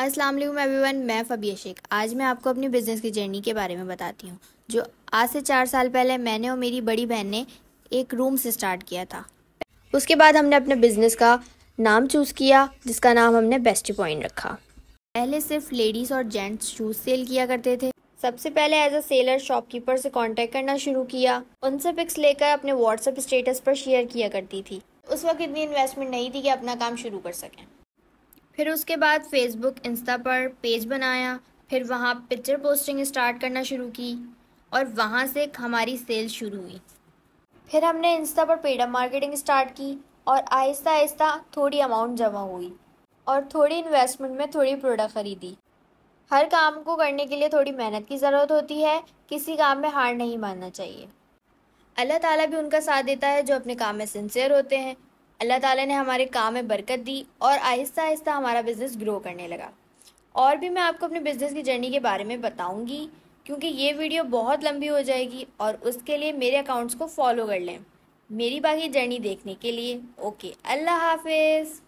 अस्सलाम वालेकुम एवरीवन मैं फ़बिया शेख आज मैं आपको अपनी बिज़नेस की जर्नी के बारे में बताती हूँ जो आज से चार साल पहले मैंने और मेरी बड़ी बहन ने एक रूम से स्टार्ट किया था उसके बाद हमने अपने बिज़नेस का नाम चूज़ किया जिसका नाम हमने बेस्ट पॉइंट रखा पहले सिर्फ लेडीज़ और जेंट्स शूज़ सेल किया करते थे सबसे पहले एज अ सेलर शॉपकीपर से कॉन्टेक्ट करना शुरू किया उनसे पिक्स लेकर अपने व्हाट्सएप स्टेटस पर शेयर किया करती थी उस वक्त इतनी इन्वेस्टमेंट नहीं थी कि अपना काम शुरू कर सकें फिर उसके बाद फेसबुक इंस्टा पर पेज बनाया फिर वहाँ पिक्चर पोस्टिंग स्टार्ट करना शुरू की और वहाँ से हमारी सेल शुरू हुई फिर हमने इंस्टा पर पेड मार्केटिंग स्टार्ट की और आहिस्ता आहिस्ता थोड़ी अमाउंट जमा हुई और थोड़ी इन्वेस्टमेंट में थोड़ी प्रोडक्ट खरीदी हर काम को करने के लिए थोड़ी मेहनत की ज़रूरत होती है किसी काम में हार नहीं मानना चाहिए अल्लाह ताला भी उनका साथ देता है जो अपने काम में सिंसियर होते हैं अल्लाह ताला ने हमारे काम में बरकत दी और आहिस्ता आहिस्ता हमारा बिज़नेस ग्रो करने लगा और भी मैं आपको अपने बिज़नेस की जर्नी के बारे में बताऊंगी क्योंकि ये वीडियो बहुत लंबी हो जाएगी और उसके लिए मेरे अकाउंट्स को फॉलो कर लें मेरी बाकी जर्नी देखने के लिए ओके अल्लाह हाफिज़